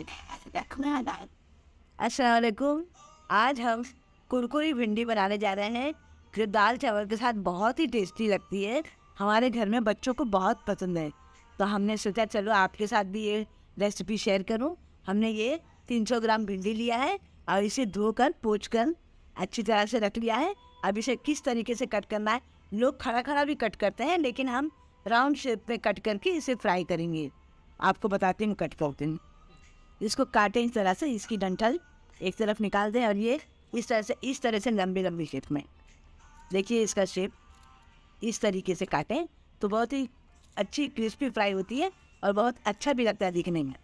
असलकुम आज हम कुरकुरी भिंडी बनाने जा रहे हैं जो दाल चावल के साथ बहुत ही टेस्टी लगती है हमारे घर में बच्चों को बहुत पसंद है तो हमने सोचा चलो आपके साथ भी ये रेसिपी शेयर करूं हमने ये 300 ग्राम भिंडी लिया है और इसे धोकर पोच कर अच्छी तरह से रख लिया है अब इसे किस तरीके से कट करना है लोग खड़ा खड़ा भी कट करते हैं लेकिन हम राउंड शेप में कट करके इसे फ्राई करेंगे आपको बताते हैं कट करते हैं इसको काटें इस तरह से इसकी डंठल एक तरफ निकाल दें और ये इस तरह से इस तरह से लंबी लंबी शेप में देखिए इसका शेप इस तरीके से काटें तो बहुत ही अच्छी क्रिस्पी फ्राई होती है और बहुत अच्छा भी लगता है दिखने में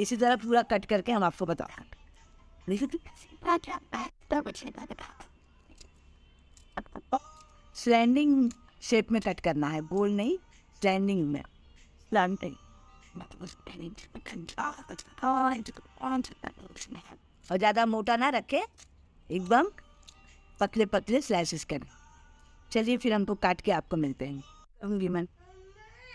इसी तरह पूरा कट करके हम आपको बताएं स्लैंडिंग शेप में कट करना है गोल नहीं स्लैंडिंग में landing. और ज़्यादा मोटा ना रखे एकदम पतले पतले स्लाइसेस करें चलिए फिर हमको काट के आपको मिलते हैं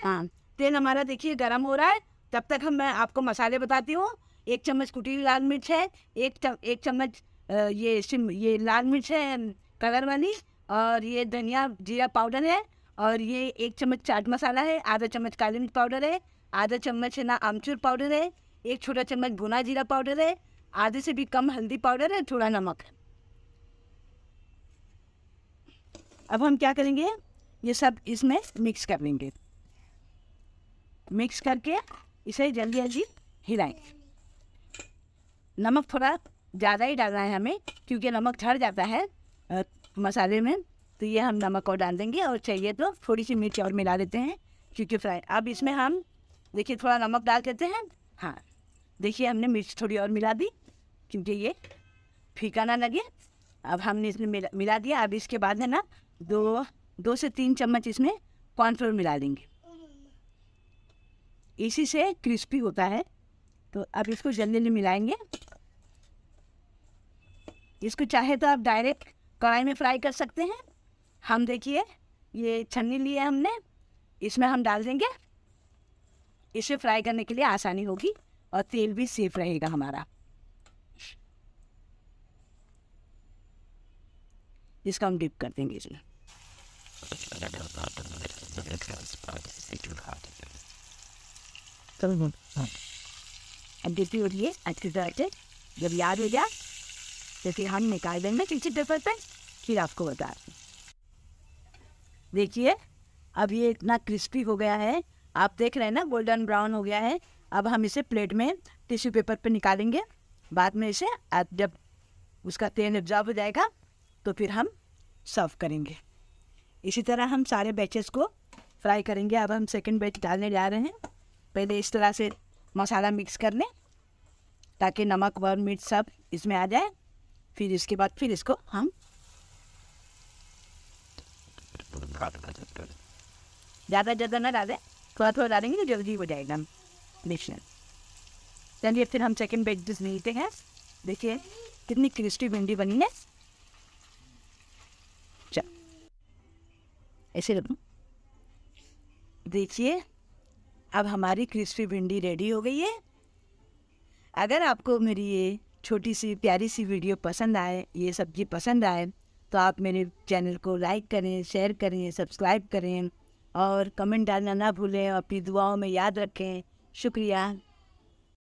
हाँ तेल हमारा देखिए गर्म हो रहा है तब तक हम मैं आपको मसाले बताती हूँ एक चम्मच कुटी हुई लाल मिर्च है एक चम, एक चम्मच ये सिम ये लाल मिर्च है कलर वाली और ये धनिया जीरा पाउडर है और ये एक चम्मच चाट मसाला है आधा चम्मच काली मिर्च पाउडर है आधा चम्मच है ना आमचूर पाउडर है एक छोटा चम्मच भुना जीरा पाउडर है आधे से भी कम हल्दी पाउडर है थोड़ा नमक है अब हम क्या करेंगे ये सब इसमें मिक्स कर लेंगे मिक्स करके इसे जल्दी जल्दी हिलाएं नमक थोड़ा ज़्यादा ही डालना है हमें क्योंकि नमक झड़ जाता है मसाले में तो ये हम नमक और डाल देंगे और चाहिए तो थोड़ी सी मिर्च और मिला देते हैं क्योंकि फ्राई अब इसमें हम देखिए थोड़ा नमक डाल देते हैं हाँ देखिए हमने मिर्च थोड़ी और मिला दी क्योंकि ये फीका ना लगे अब हमने इसमें मिला, मिला दिया अब इसके बाद है ना दो दो से तीन चम्मच इसमें कॉर्नफ्लोर मिला देंगे इसी से क्रिस्पी होता है तो अब इसको जल्दी जल्दी मिलाएंगे इसको चाहे तो आप डायरेक्ट कढ़ाई में फ्राई कर सकते हैं हम देखिए ये छन्नी ली है हमने इसमें हम डाल देंगे इसे फ्राई करने के लिए आसानी होगी और तेल भी सेफ रहेगा हमारा इसका हम डिप कर देंगे इसमें हाँ। अब डिपी उठिए अच्छी तरह से जब याद हो गया तो फिर हम निकाल देंगे किसी डिफर पर फिर आपको बता रहे हैं देखिए अब ये इतना क्रिस्पी हो गया है आप देख रहे हैं ना गोल्डन ब्राउन हो गया है अब हम इसे प्लेट में टिश्यू पेपर पर पे निकालेंगे बाद में इसे जब उसका तेल एब्जॉर्ब हो जाएगा तो फिर हम सर्व करेंगे इसी तरह हम सारे बैचेस को फ्राई करेंगे अब हम सेकेंड बैच डालने जा रहे हैं पहले इस तरह से मसाला मिक्स कर लें ताकि नमक वर मिर्च सब इसमें आ जाए फिर इसके बाद फिर इसको हम थोड़ा ज़्यादा ज़्यादा ना डालें थोड़ा थोड़ा डालेंगे तो जल्दी हो जाएगा मिश्रण चलिए फिर हम सेकेंड बेच मिलते हैं देखिए कितनी क्रिस्पी भिंडी बनी है ऐसे रखू देखिए अब हमारी क्रिस्पी भिंडी रेडी हो गई है अगर आपको मेरी ये छोटी सी प्यारी सी वीडियो पसंद आए ये सब्जी पसंद आए तो आप मेरे चैनल को लाइक करें शेयर करें सब्सक्राइब करें और कमेंट डालना ना भूलें और अपनी दुआओं में याद रखें शुक्रिया